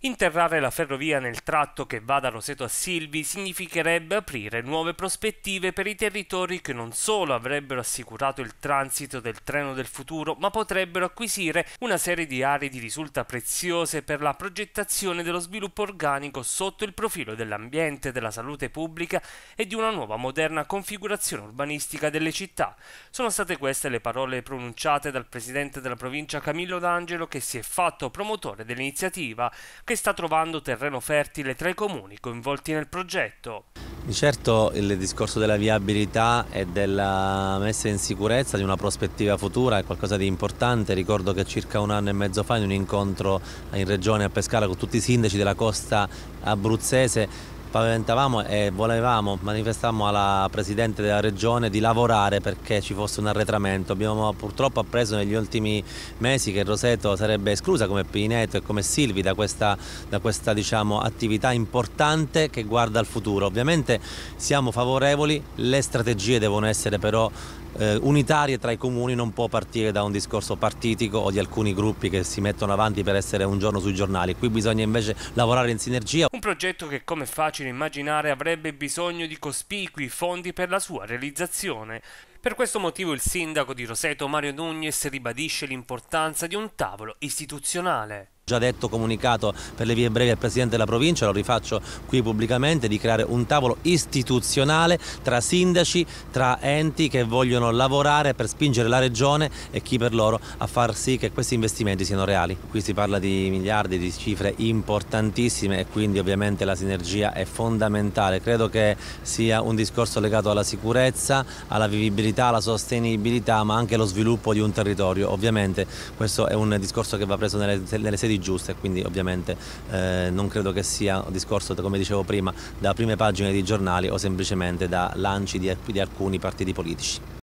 Interrare la ferrovia nel tratto che va da Roseto a Silvi significherebbe aprire nuove prospettive per i territori che non solo avrebbero assicurato il transito del treno del futuro, ma potrebbero acquisire una serie di aree di risulta preziose per la progettazione dello sviluppo organico sotto il profilo dell'ambiente, della salute pubblica e di una nuova moderna configurazione urbanistica delle città. Sono state queste le parole pronunciate dal presidente della provincia Camillo D'Angelo che si è fatto promotore dell'iniziativa che sta trovando terreno fertile tra i comuni coinvolti nel progetto. Di certo il discorso della viabilità e della messa in sicurezza di una prospettiva futura è qualcosa di importante. Ricordo che circa un anno e mezzo fa in un incontro in regione a Pescara con tutti i sindaci della costa abruzzese paventavamo e volevamo, manifestammo alla Presidente della Regione di lavorare perché ci fosse un arretramento. Abbiamo purtroppo appreso negli ultimi mesi che Roseto sarebbe esclusa come Pineto e come Silvi da questa, da questa diciamo, attività importante che guarda al futuro. Ovviamente siamo favorevoli, le strategie devono essere però eh, unitarie tra i comuni non può partire da un discorso partitico o di alcuni gruppi che si mettono avanti per essere un giorno sui giornali. Qui bisogna invece lavorare in sinergia. Un progetto che come facile immaginare avrebbe bisogno di cospicui fondi per la sua realizzazione. Per questo motivo il sindaco di Roseto Mario Nugnes ribadisce l'importanza di un tavolo istituzionale già detto comunicato per le vie brevi al Presidente della provincia, lo rifaccio qui pubblicamente, di creare un tavolo istituzionale tra sindaci, tra enti che vogliono lavorare per spingere la regione e chi per loro a far sì che questi investimenti siano reali. Qui si parla di miliardi, di cifre importantissime e quindi ovviamente la sinergia è fondamentale. Credo che sia un discorso legato alla sicurezza, alla vivibilità viabilità, la sostenibilità ma anche lo sviluppo di un territorio. Ovviamente questo è un discorso che va preso nelle, nelle sedi giuste quindi ovviamente eh, non credo che sia un discorso come dicevo prima da prime pagine di giornali o semplicemente da lanci di, di alcuni partiti politici.